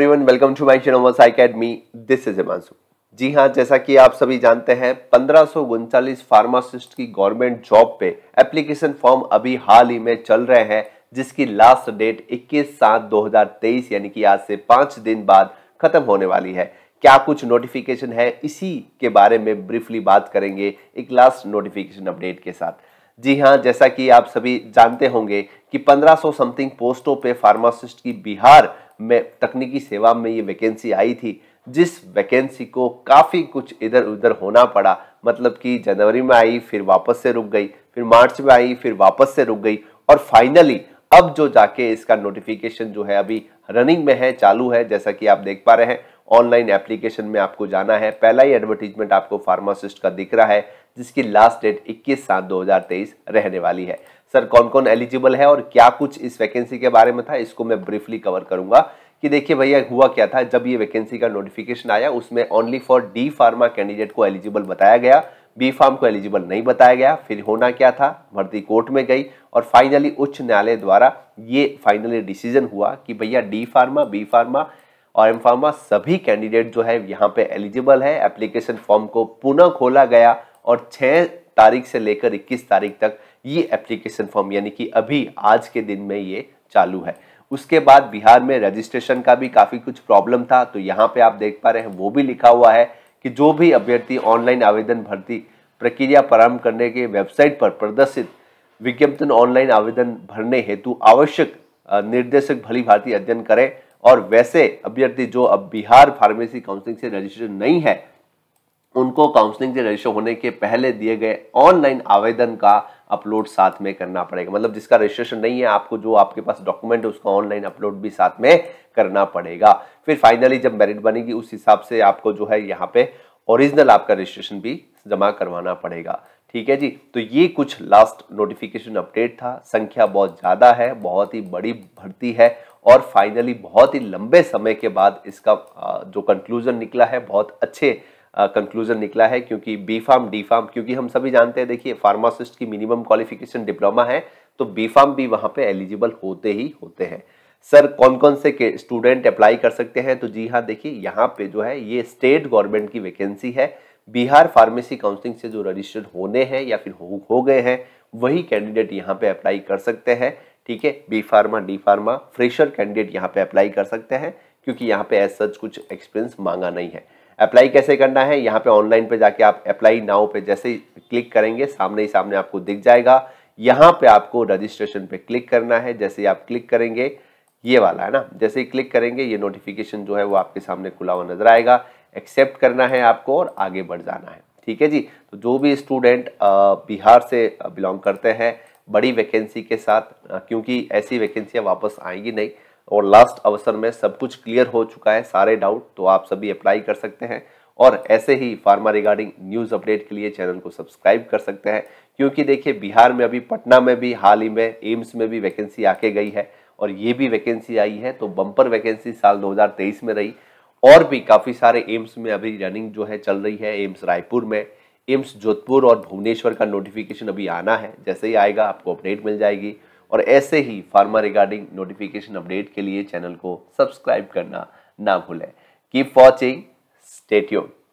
everyone welcome to my channel Vasai academy this is Himanshu ji हां जैसा कि आप सभी जानते हैं पंद्रह फार्मासिस्ट की गवर्नमेंट जॉब पे एप्लीकेशन फॉर्म अभी हाल ही में चल रहे हैं जिसकी लास्ट डेट 21 सात 2023 यानी कि आज से पांच दिन बाद खत्म होने वाली है क्या कुछ नोटिफिकेशन है इसी के बारे में ब्रीफली बात करेंगे एक लास्ट नोटिफिकेशन अपडेट के साथ जी हाँ जैसा कि आप सभी जानते होंगे कि 1500 समथिंग पोस्टों पे फार्मासिस्ट की बिहार में तकनीकी सेवा में ये वैकेंसी आई थी जिस वैकेंसी को काफ़ी कुछ इधर उधर होना पड़ा मतलब कि जनवरी में आई फिर वापस से रुक गई फिर मार्च में आई फिर वापस से रुक गई और फाइनली अब जो जाके इसका नोटिफिकेशन जो है अभी रनिंग में है चालू है जैसा कि आप देख पा रहे हैं ऑनलाइन एप्लीकेशन में आपको जाना है पहला ही एडवर्टीजमेंट आपको फार्मासिस्ट का दिख रहा है जिसकी लास्ट डेट 21 सात 2023 रहने वाली है सर कौन कौन एलिजिबल है और क्या कुछ इस वैकेंसी के बारे में था इसको मैं ब्रीफली कवर करूंगा कि देखिए भैया हुआ क्या था जब ये वैकेंसी का नोटिफिकेशन आया उसमें only for D pharma candidate को एलिजिबल बताया गया बी फार्म को एलिजिबल नहीं बताया गया फिर होना क्या था भर्ती कोर्ट में गई और फाइनली उच्च न्यायालय द्वारा ये फाइनली डिसीजन हुआ कि भैया डी फार्मा बी फार्मा और एम फार्मा सभी कैंडिडेट जो है यहाँ पे एलिजिबल है एप्लीकेशन फॉर्म को पुनः खोला गया और 6 तारीख से लेकर इक्कीस तारीख तक ये एप्लीकेशन फॉर्म यानी कि अभी आज के दिन में ये चालू है उसके बाद बिहार में रजिस्ट्रेशन का भी काफ़ी कुछ प्रॉब्लम था तो यहाँ पे आप देख पा रहे हैं वो भी लिखा हुआ है कि जो भी अभ्यर्थी ऑनलाइन आवेदन भर्ती प्रक्रिया प्रारंभ करने के वेबसाइट पर प्रदर्शित विज्ञापन ऑनलाइन आवेदन भरने हेतु आवश्यक निर्देशक भली भारती अध्ययन करें और वैसे अभ्यर्थी जो अब बिहार फार्मेसी काउंसिलिंग से रजिस्टर नहीं है उनको काउंसलिंग से रजिस्टर होने के पहले दिए गए ऑनलाइन आवेदन का अपलोड साथ में करना पड़ेगा मतलब जिसका रजिस्ट्रेशन नहीं है आपको जो आपके पास डॉक्यूमेंट है उसका ऑनलाइन अपलोड भी साथ में करना पड़ेगा फिर फाइनली जब मेरिट बनेगी उस हिसाब से आपको जो है यहाँ पे ओरिजिनल आपका रजिस्ट्रेशन भी जमा करवाना पड़ेगा ठीक है जी तो ये कुछ लास्ट नोटिफिकेशन अपडेट था संख्या बहुत ज़्यादा है बहुत ही बड़ी भर्ती है और फाइनली बहुत ही लंबे समय के बाद इसका जो कंक्लूजन निकला है बहुत अच्छे कंक्लूजन निकला है क्योंकि बी फार्म डी फार्म क्योंकि हम सभी जानते हैं देखिए फार्मासिस्ट की मिनिमम क्वालिफिकेशन डिप्लोमा है तो बी फार्म भी वहाँ पे एलिजिबल होते ही होते हैं सर कौन कौन से स्टूडेंट अप्लाई कर सकते हैं तो जी हाँ देखिए यहाँ पे जो है ये स्टेट गवर्नमेंट की वैकेंसी है बिहार फार्मेसी काउंसिलिंग से जो रजिस्टर्ड होने हैं या फिर हो, हो गए हैं वही कैंडिडेट यहाँ पे अप्लाई कर सकते हैं ठीक है B pharma D pharma fresher candidate यहाँ पे अप्लाई कर सकते हैं क्योंकि यहाँ पे एज सच कुछ एक्सपीरियंस मांगा नहीं है अप्लाई कैसे करना है यहाँ पे ऑनलाइन पे जाके आप अप्लाई नाउ पे जैसे क्लिक करेंगे सामने ही सामने आपको दिख जाएगा यहाँ पे आपको रजिस्ट्रेशन पे क्लिक करना है जैसे आप क्लिक करेंगे ये वाला है ना जैसे ही क्लिक करेंगे ये नोटिफिकेशन जो है वो आपके सामने खुला हुआ नजर आएगा एक्सेप्ट करना है आपको और आगे बढ़ जाना है ठीक है जी तो जो भी स्टूडेंट बिहार से बिलोंग करते हैं बड़ी वैकेंसी के साथ क्योंकि ऐसी वैकेंसियाँ वापस आएंगी नहीं और लास्ट अवसर में सब कुछ क्लियर हो चुका है सारे डाउट तो आप सभी अप्लाई कर सकते हैं और ऐसे ही फार्मा रिगार्डिंग न्यूज़ अपडेट के लिए चैनल को सब्सक्राइब कर सकते हैं क्योंकि देखिए बिहार में अभी पटना में भी हाल ही में एम्स में भी वैकेंसी आके गई है और ये भी वैकेंसी आई है तो बम्पर वैकेंसी साल 2023 में रही और भी काफ़ी सारे एम्स में अभी रनिंग जो है चल रही है एम्स रायपुर में एम्स जोधपुर और भुवनेश्वर का नोटिफिकेशन अभी आना है जैसे ही आएगा आपको अपडेट मिल जाएगी और ऐसे ही फार्मा रिगार्डिंग नोटिफिकेशन अपडेट के लिए चैनल को सब्सक्राइब करना ना भूलें कीप वॉचिंग स्टेट्यूट